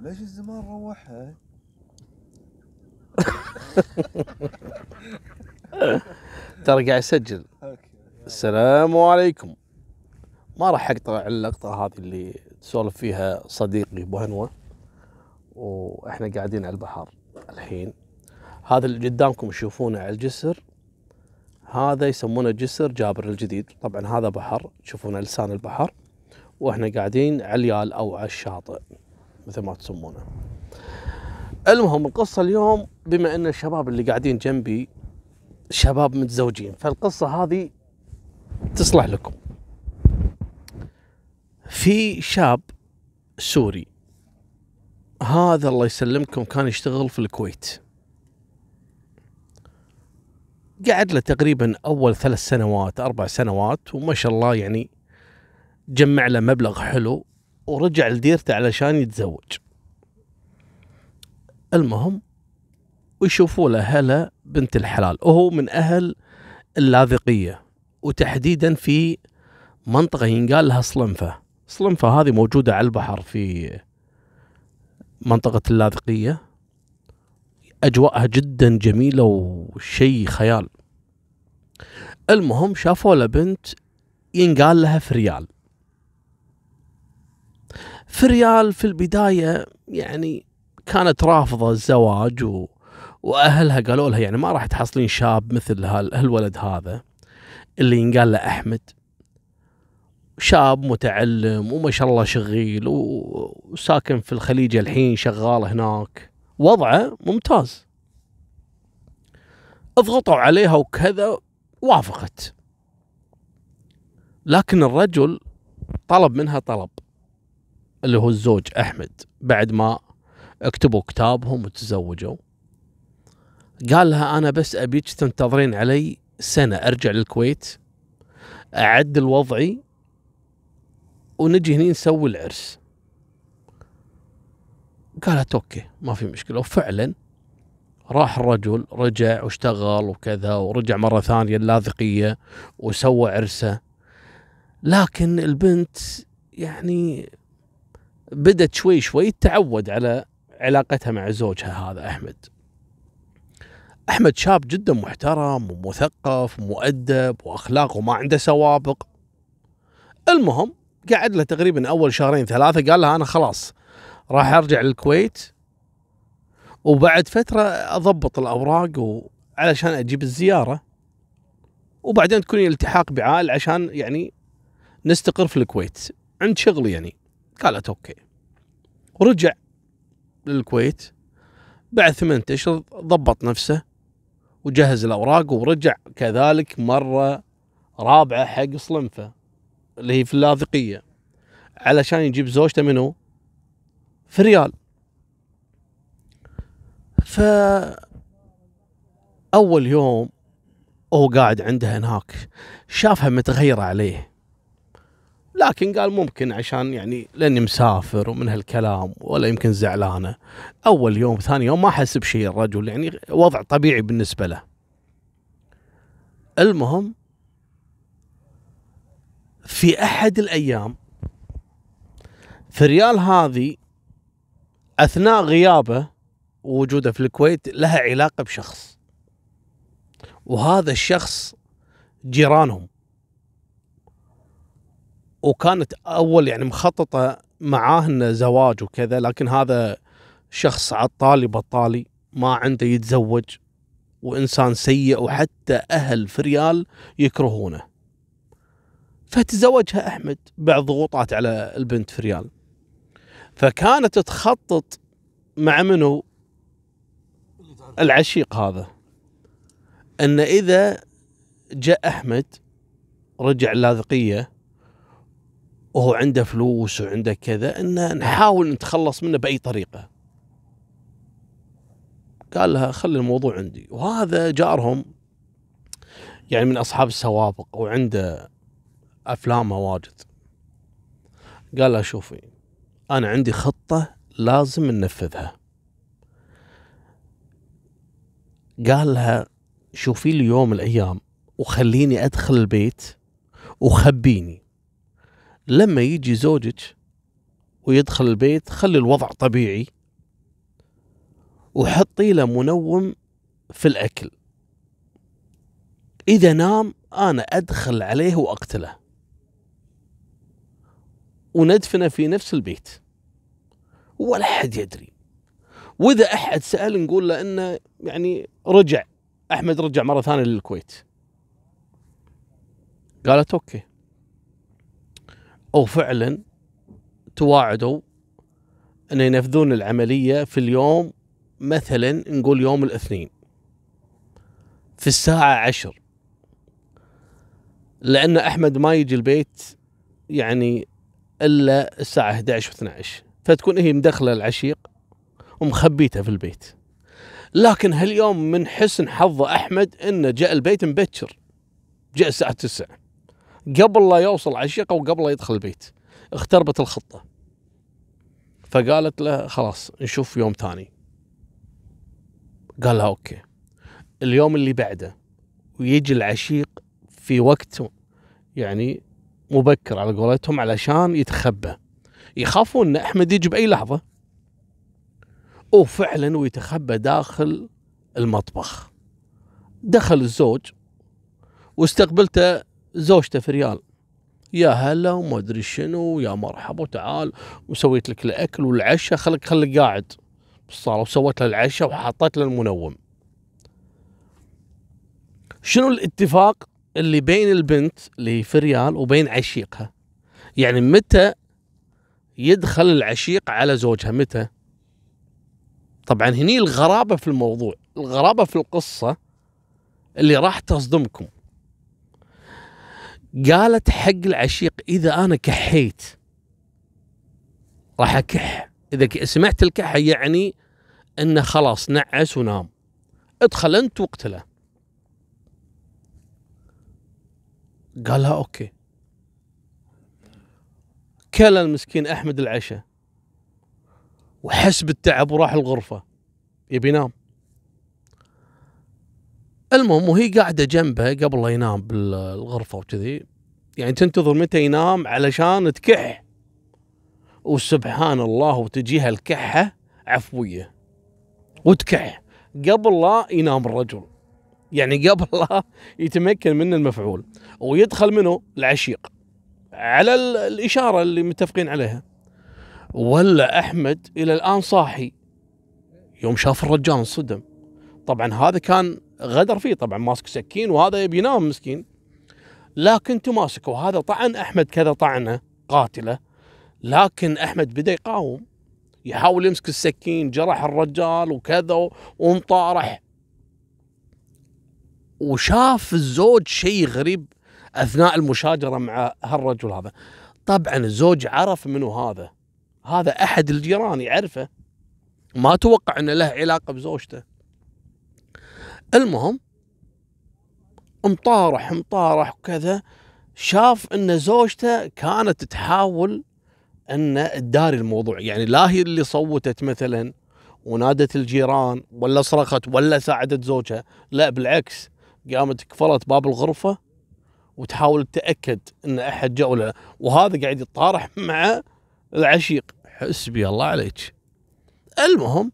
ليش الزمان روحها؟ ترى قاعد يسجل السلام عليكم ما راح اقطع اللقطه هذه اللي تسولف فيها صديقي ابو هنوه واحنا قاعدين على البحر الحين هذا اللي قدامكم تشوفونه على الجسر هذا يسمونه جسر جابر الجديد طبعا هذا بحر تشوفونه لسان البحر واحنا قاعدين على اليال او على الشاطئ مثل ما تسمونه المهم القصة اليوم بما ان الشباب اللي قاعدين جنبي شباب متزوجين فالقصة هذه تصلح لكم في شاب سوري هذا الله يسلمكم كان يشتغل في الكويت قعد له تقريبا اول ثلاث سنوات اربع سنوات وما شاء الله يعني جمع له مبلغ حلو ورجع لديرته علشان يتزوج المهم ويشوفوا له هلا بنت الحلال وهو من أهل اللاذقية وتحديدا في منطقة ينقال لها صلنفة صلنفة هذه موجودة على البحر في منطقة اللاذقية أجواءها جدا جميلة وشيء خيال المهم شافوا له بنت ينقال لها فريال في في البدايه يعني كانت رافضه الزواج و... واهلها قالوا لها يعني ما راح تحصلين شاب مثل هالولد هذا اللي ينقال له احمد شاب متعلم وما شاء الله شغيل وساكن في الخليج الحين شغال هناك وضعه ممتاز اضغطوا عليها وكذا وافقت لكن الرجل طلب منها طلب اللي هو الزوج احمد بعد ما اكتبوا كتابهم وتزوجوا قال لها انا بس ابيك تنتظرين علي سنه ارجع للكويت اعدل وضعي ونجي هني نسوي العرس قالت اوكي ما في مشكله وفعلا راح الرجل رجع واشتغل وكذا ورجع مره ثانيه اللاذقيه وسوى عرسه لكن البنت يعني بدت شوي شوي تعود على علاقتها مع زوجها هذا احمد. احمد شاب جدا محترم ومثقف ومؤدب واخلاقه ما عنده سوابق. المهم قعد له تقريبا اول شهرين ثلاثه قال لها انا خلاص راح ارجع للكويت وبعد فتره اضبط الاوراق علشان اجيب الزياره وبعدين تكون التحاق بعائل عشان يعني نستقر في الكويت عند شغل يعني قالت اوكي رجع للكويت بعد ثمان اشهر ضبط نفسه وجهز الاوراق ورجع كذلك مره رابعه حق صلنفه اللي هي في اللاذقيه علشان يجيب زوجته منه في ريال ف اول يوم هو قاعد عندها هناك شافها متغيره عليه لكن قال ممكن عشان يعني لاني مسافر ومن هالكلام ولا يمكن زعلانه اول يوم ثاني يوم ما احس بشيء الرجل يعني وضع طبيعي بالنسبه له المهم في احد الايام فريال هذه اثناء غيابه ووجوده في الكويت لها علاقه بشخص وهذا الشخص جيرانهم وكانت اول يعني مخططه معاه انه زواج وكذا لكن هذا شخص عطالي بطالي ما عنده يتزوج وانسان سيء وحتى اهل فريال يكرهونه فتزوجها احمد بعد ضغوطات على البنت فريال فكانت تخطط مع منو العشيق هذا ان اذا جاء احمد رجع اللاذقيه وهو عنده فلوس وعنده كذا ان نحاول نتخلص منه باي طريقه قال لها خلي الموضوع عندي وهذا جارهم يعني من اصحاب السوابق وعنده افلامه واجد قال لها شوفي انا عندي خطه لازم ننفذها قال لها شوفي لي يوم الايام وخليني ادخل البيت وخبيني لما يجي زوجك ويدخل البيت خلي الوضع طبيعي وحطي له منوم في الأكل إذا نام أنا أدخل عليه وأقتله وندفنه في نفس البيت ولا أحد يدري وإذا أحد سأل نقول له أنه يعني رجع أحمد رجع مرة ثانية للكويت قالت أوكي او فعلا تواعدوا ان ينفذون العمليه في اليوم مثلا نقول يوم الاثنين في الساعه عشر لان احمد ما يجي البيت يعني الا الساعه 11 و12 فتكون هي مدخله العشيق ومخبيته في البيت لكن هاليوم من حسن حظ احمد انه جاء البيت مبكر جاء الساعه 9 قبل لا يوصل عشيقه وقبل لا يدخل البيت اختربت الخطه فقالت له خلاص نشوف يوم ثاني قال لها اوكي اليوم اللي بعده ويجي العشيق في وقت يعني مبكر على قولتهم علشان يتخبى يخافون ان احمد يجي باي لحظه وفعلا ويتخبى داخل المطبخ دخل الزوج واستقبلته زوجته في ريال يا هلا وما ادري شنو ويا مرحبا وتعال وسويت لك الاكل والعشاء خلك خلك قاعد بالصاله وسويت له العشاء وحطيت له المنوم شنو الاتفاق اللي بين البنت اللي في ريال وبين عشيقها يعني متى يدخل العشيق على زوجها متى طبعا هني الغرابه في الموضوع الغرابه في القصه اللي راح تصدمكم قالت حق العشيق اذا انا كحيت راح اكح اذا سمعت الكحه يعني انه خلاص نعس ونام ادخل انت واقتله قالها اوكي كلا المسكين احمد العشاء وحس بالتعب وراح الغرفه يبي ينام المهم وهي قاعده جنبه قبل لا ينام بالغرفه وكذي يعني تنتظر متى ينام علشان تكح وسبحان الله وتجيها الكحه عفويه وتكح قبل لا ينام الرجل يعني قبل لا يتمكن منه المفعول ويدخل منه العشيق على الاشاره اللي متفقين عليها ولا احمد الى الان صاحي يوم شاف الرجال انصدم طبعا هذا كان غدر فيه طبعا ماسك سكين وهذا يبي ينام مسكين لكن تماسك وهذا طعن احمد كذا طعنه قاتله لكن احمد بدا يقاوم يحاول يمسك السكين جرح الرجال وكذا ومطارح وشاف الزوج شيء غريب اثناء المشاجره مع هالرجل هذا طبعا الزوج عرف منو هذا هذا احد الجيران يعرفه ما توقع انه له علاقه بزوجته المهم مطارح مطارح وكذا شاف ان زوجته كانت تحاول ان تداري الموضوع يعني لا هي اللي صوتت مثلا ونادت الجيران ولا صرخت ولا ساعدت زوجها لا بالعكس قامت كفرت باب الغرفه وتحاول تتاكد ان احد جاء ولا وهذا قاعد يتطارح مع العشيق حسبي الله عليك المهم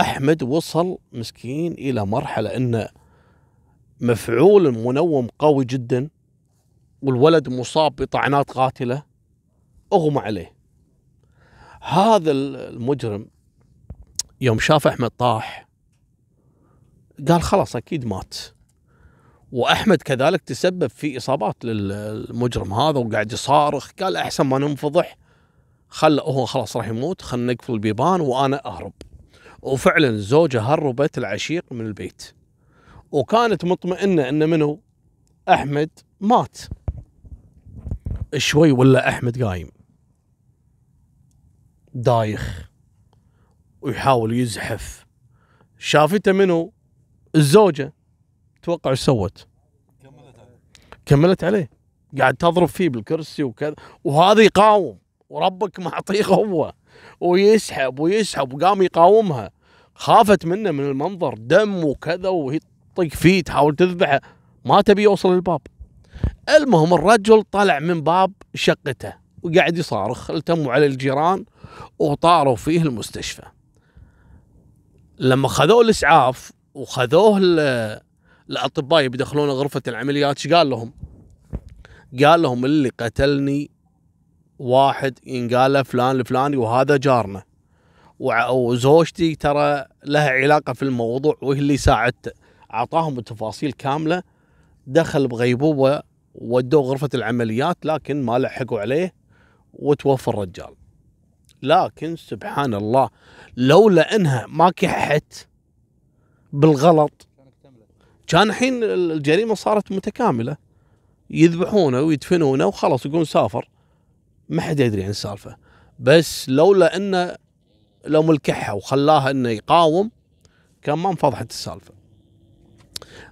احمد وصل مسكين الى مرحله انه مفعول منوم قوي جدا والولد مصاب بطعنات قاتله اغمى عليه هذا المجرم يوم شاف احمد طاح قال خلاص اكيد مات واحمد كذلك تسبب في اصابات للمجرم هذا وقاعد يصارخ قال احسن ما ننفضح خل هو خلاص راح يموت خلنا نقفل البيبان وانا اهرب وفعلا الزوجة هربت العشيق من البيت وكانت مطمئنة أن منو أحمد مات شوي ولا أحمد قايم دايخ ويحاول يزحف شافته منو الزوجة توقع ايش سوت كملت عليه كملت عليه قاعد تضرب فيه بالكرسي وكذا وهذا يقاوم وربك معطيه قوه ويسحب ويسحب وقام يقاومها خافت منه من المنظر دم وكذا وهي تطق فيه تحاول تذبحه ما تبي يوصل الباب المهم الرجل طلع من باب شقته وقاعد يصارخ التموا على الجيران وطاروا فيه المستشفى لما خذوه الاسعاف وخذوه الاطباء يبي يدخلون غرفه العمليات ايش قال لهم؟ قال لهم اللي قتلني واحد ينقال له فلان الفلاني وهذا جارنا وزوجتي ترى لها علاقه في الموضوع وهي اللي ساعدته اعطاهم التفاصيل كامله دخل بغيبوبه ودوه غرفه العمليات لكن ما لحقوا عليه وتوفى الرجال لكن سبحان الله لولا انها ما كحت بالغلط كان الحين الجريمه صارت متكامله يذبحونه ويدفنونه وخلاص يقولون سافر ما حد يدري عن السالفه بس لولا انه لو ملكحها وخلاها انه يقاوم كان ما انفضحت السالفه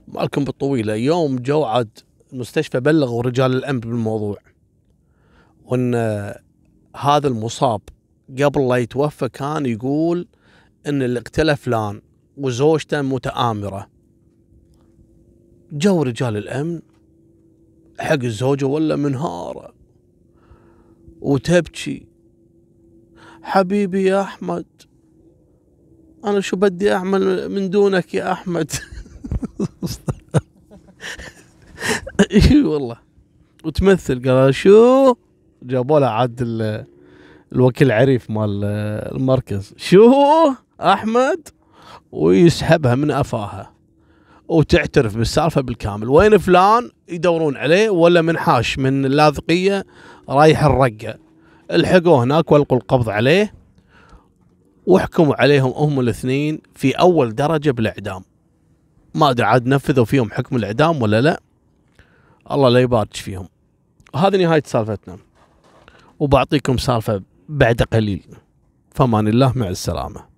مالكم بالطويله يوم جو عاد المستشفى بلغوا رجال الامن بالموضوع وان هذا المصاب قبل لا يتوفى كان يقول ان اللي اقتله فلان وزوجته متآمرة جو رجال الأمن حق الزوجة ولا منهارة وتبكي حبيبي يا أحمد أنا شو بدي أعمل من دونك يا أحمد اي والله وتمثل قال شو جابوا لها عاد الوكيل العريف مال المركز شو احمد ويسحبها من افاها وتعترف بالسالفه بالكامل وين فلان يدورون عليه ولا منحاش من اللاذقيه رايح الرقه الحقوه هناك والقوا القبض عليه وحكموا عليهم هم الاثنين في اول درجه بالاعدام ما ادري عاد نفذوا فيهم حكم الاعدام ولا لا الله لا يبارك فيهم هذه نهايه سالفتنا وبعطيكم سالفه بعد قليل فمان الله مع السلامه